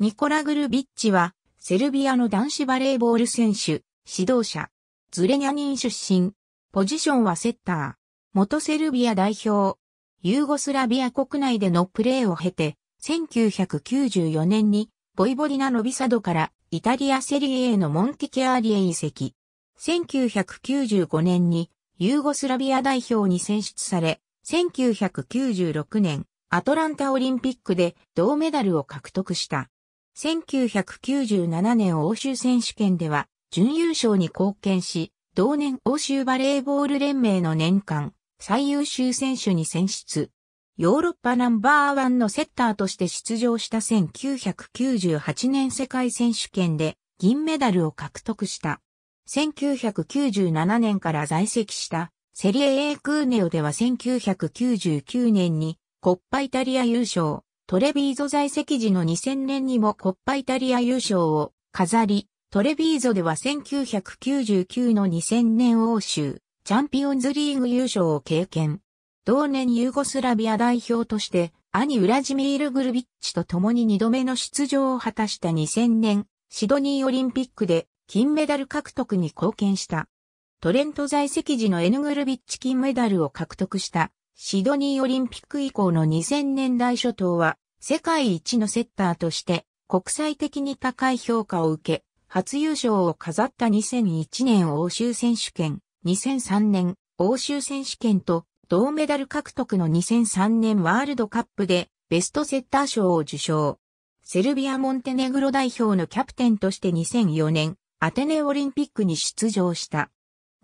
ニコラ・グルビッチは、セルビアの男子バレーボール選手、指導者、ズレニャニン出身、ポジションはセッター、元セルビア代表、ユーゴスラビア国内でのプレーを経て、1994年に、ボイボリナ・ノビサドからイタリアセリエへのモンティキアーリエ移籍。1995年にユーゴスラビア代表に選出され、1996年アトランタオリンピックで銅メダルを獲得した。1997年欧州選手権では準優勝に貢献し、同年欧州バレーボール連盟の年間最優秀選手に選出。ヨーロッパナンバーワンのセッターとして出場した1998年世界選手権で銀メダルを獲得した。1997年から在籍したセリエ A クーネオでは1999年にコッパイタリア優勝、トレビーゾ在籍時の2000年にもコッパイタリア優勝を飾り、トレビーゾでは1999の2000年欧州チャンピオンズリーグ優勝を経験。同年ユーゴスラビア代表として兄ウラジミール・グルビッチと共に2度目の出場を果たした2000年シドニーオリンピックで金メダル獲得に貢献した。トレント在籍時のエヌグルビッチ金メダルを獲得したシドニーオリンピック以降の2000年代初頭は世界一のセッターとして国際的に高い評価を受け、初優勝を飾った2001年欧州選手権、2003年欧州選手権と銅メダル獲得の2003年ワールドカップでベストセッター賞を受賞。セルビア・モンテネグロ代表のキャプテンとして2004年アテネオリンピックに出場した。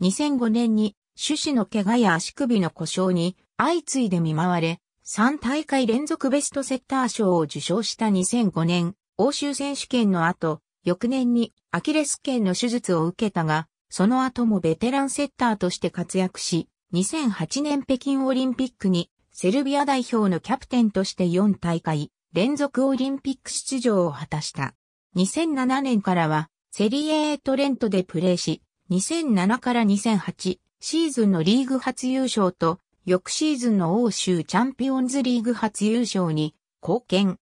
2005年に種子の怪我や足首の故障に相次いで見舞われ、3大会連続ベストセッター賞を受賞した2005年、欧州選手権の後、翌年にアキレス腱の手術を受けたが、その後もベテランセッターとして活躍し、2008年北京オリンピックにセルビア代表のキャプテンとして4大会連続オリンピック出場を果たした。2007年からはセリエートレントでプレーし、2007から2008シーズンのリーグ初優勝と翌シーズンの欧州チャンピオンズリーグ初優勝に貢献。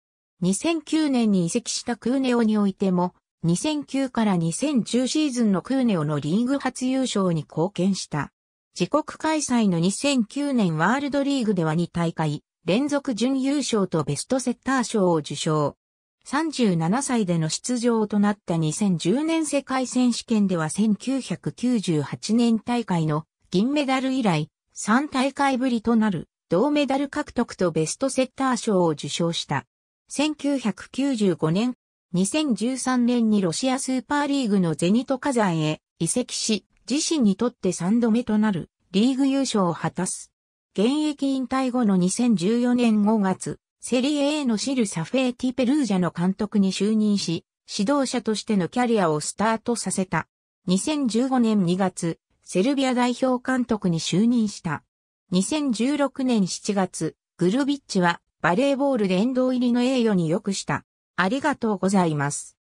2009年に移籍したクーネオにおいても、2009から2010シーズンのクーネオのリーグ初優勝に貢献した。自国開催の2009年ワールドリーグでは2大会、連続準優勝とベストセッター賞を受賞。37歳での出場となった2010年世界選手権では1998年大会の銀メダル以来、3大会ぶりとなる銅メダル獲得とベストセッター賞を受賞した。1995年、2013年にロシアスーパーリーグのゼニトカザンへ移籍し、自身にとって3度目となるリーグ優勝を果たす。現役引退後の2014年5月、セリエ A のシルサフェーティ・ペルージャの監督に就任し、指導者としてのキャリアをスタートさせた。2015年2月、セルビア代表監督に就任した。2016年7月、グルビッチはバレーボールで殿堂入りの栄誉に良くした。ありがとうございます。